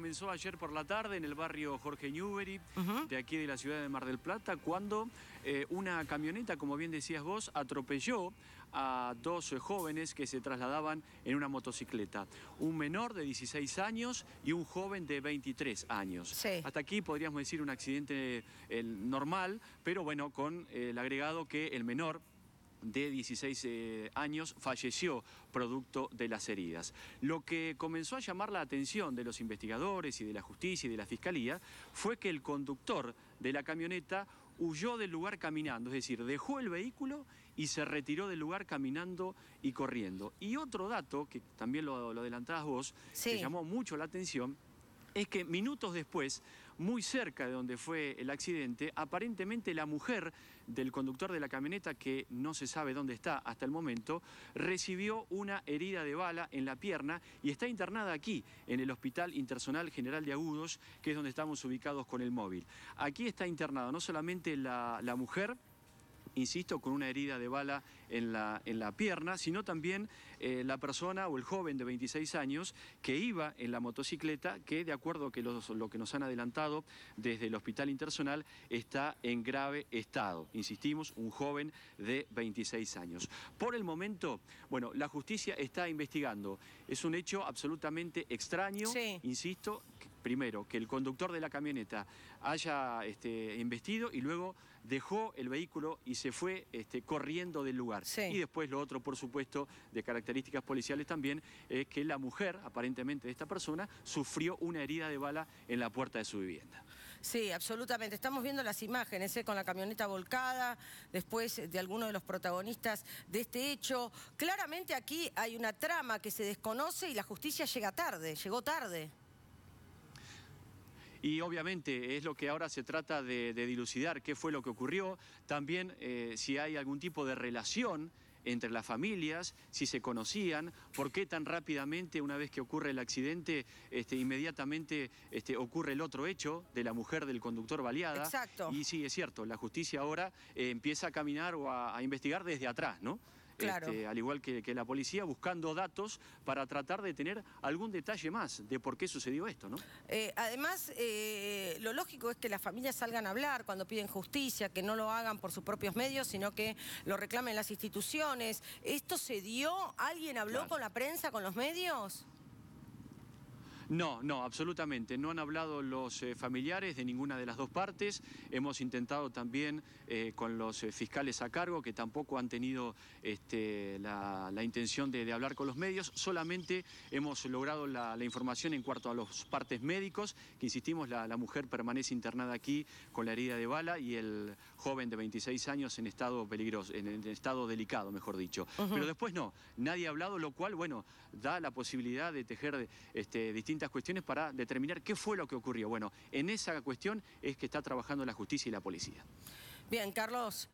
comenzó ayer por la tarde en el barrio Jorge Newbery, de aquí de la ciudad de Mar del Plata, cuando eh, una camioneta, como bien decías vos, atropelló a dos jóvenes que se trasladaban en una motocicleta. Un menor de 16 años y un joven de 23 años. Hasta aquí podríamos decir un accidente eh, normal, pero bueno, con eh, el agregado que el menor de 16 eh, años falleció producto de las heridas. Lo que comenzó a llamar la atención de los investigadores y de la justicia y de la fiscalía fue que el conductor de la camioneta huyó del lugar caminando, es decir, dejó el vehículo y se retiró del lugar caminando y corriendo. Y otro dato, que también lo, adelantabas vos, que llamó mucho la atención, es que minutos después, muy cerca de donde fue el accidente, aparentemente la mujer del conductor de la camioneta, que no se sabe dónde está hasta el momento, recibió una herida de bala en la pierna y está internada aquí, en el Hospital Intersonal General de Agudos, que es donde estamos ubicados con el móvil. Aquí está internada no solamente la, la mujer, insisto, con una herida de bala en la, en la pierna, sino también eh, la persona o el joven de 26 años que iba en la motocicleta, que de acuerdo a lo que nos han adelantado desde el hospital internacional, está en grave estado. Insistimos, un joven de 26 años. Por el momento, bueno, la justicia está investigando. Es un hecho absolutamente extraño, insisto, primero, que el conductor de la camioneta haya este, investido y luego dejó el vehículo y se fue este, corriendo del lugar. Y después lo otro, por supuesto, de características policiales también, es que la mujer, aparentemente de esta persona, sufrió una herida de bala en la puerta de su vivienda. Sí, absolutamente. Estamos viendo las imágenes eh, con la camioneta volcada, después de alguno de los protagonistas de este hecho. Claramente aquí hay una trama que se desconoce y la justicia llega tarde, llegó tarde y obviamente es lo que ahora se trata de, dilucidar, qué fue lo que ocurrió, también eh, si hay algún tipo de relación entre las familias, si se conocían, por qué tan rápidamente, una vez que ocurre el accidente, este, inmediatamente este, ocurre el otro hecho de la mujer del conductor baleada. Exacto. Y sí, es cierto, la justicia ahora eh, empieza a caminar o a investigar desde atrás, ¿no? Este, al igual que, la policía, buscando datos para tratar de tener algún detalle más de por qué sucedió esto, ¿no? Eh, además, eh, lo lógico es que las familias salgan a hablar cuando piden justicia, que no lo hagan por sus propios medios, sino que lo reclamen las instituciones. ¿Esto se dio? ¿Alguien habló con la prensa, con los medios? No, no, absolutamente. No han hablado los eh, familiares de ninguna de las dos partes. Hemos intentado también eh, con los eh, fiscales a cargo, que tampoco han tenido este, la, intención de, hablar con los medios. Solamente hemos logrado la, información en cuanto a los partes médicos, que insistimos, la, mujer permanece internada aquí con la herida de bala y el joven de 26 años en estado peligroso, en, estado delicado, mejor dicho. Pero después no, nadie ha hablado, lo cual, bueno, da la posibilidad de tejer este, distintas cuestiones para determinar qué fue lo que ocurrió. Bueno, en esa cuestión es que está trabajando la justicia y la policía. Bien, Carlos.